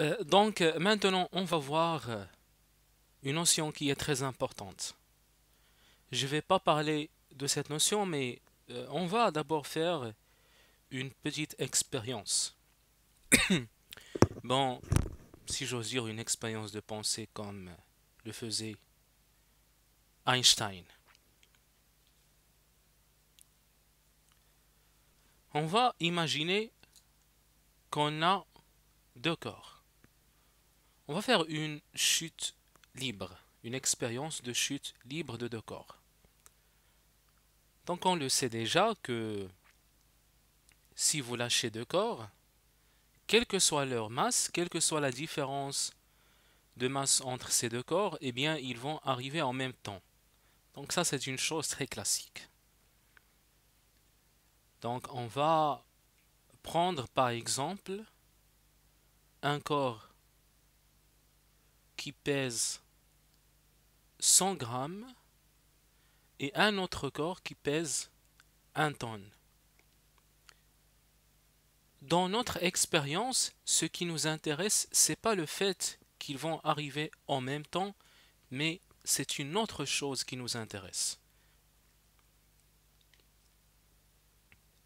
Euh, donc euh, maintenant, on va voir euh, une notion qui est très importante. Je ne vais pas parler de cette notion, mais on va d'abord faire une petite expérience. bon, si j'ose dire une expérience de pensée comme le faisait Einstein. On va imaginer qu'on a deux corps. On va faire une chute libre, une expérience de chute libre de deux corps. Donc on le sait déjà que si vous lâchez deux corps, quelle que soit leur masse, quelle que soit la différence de masse entre ces deux corps, eh bien ils vont arriver en même temps. Donc ça c'est une chose très classique. Donc on va prendre par exemple un corps qui pèse 100 grammes et un autre corps qui pèse 1 tonne. Dans notre expérience, ce qui nous intéresse, c'est pas le fait qu'ils vont arriver en même temps, mais c'est une autre chose qui nous intéresse.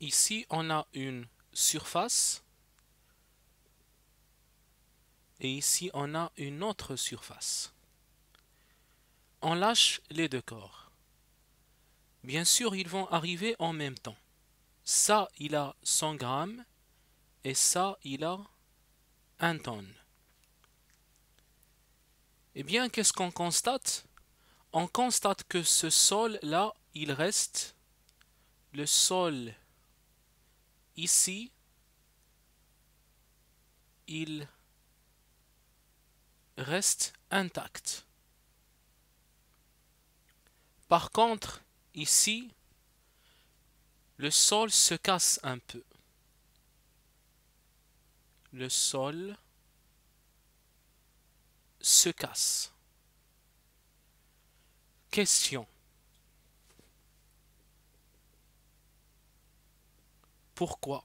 Ici, on a une surface et ici on a une autre surface. On lâche les deux corps. Bien sûr, ils vont arriver en même temps. Ça, il a 100 grammes et ça, il a 1 tonne. Eh bien, qu'est-ce qu'on constate On constate que ce sol-là, il reste le sol ici, il reste reste intact. Par contre, ici, le sol se casse un peu. Le sol se casse. Question. Pourquoi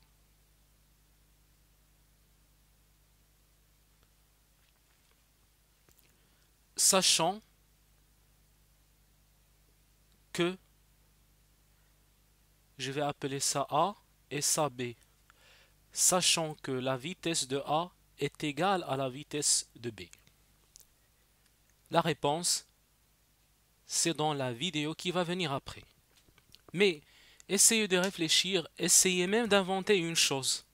sachant que je vais appeler ça A et ça B, sachant que la vitesse de A est égale à la vitesse de B. La réponse, c'est dans la vidéo qui va venir après. Mais essayez de réfléchir, essayez même d'inventer une chose.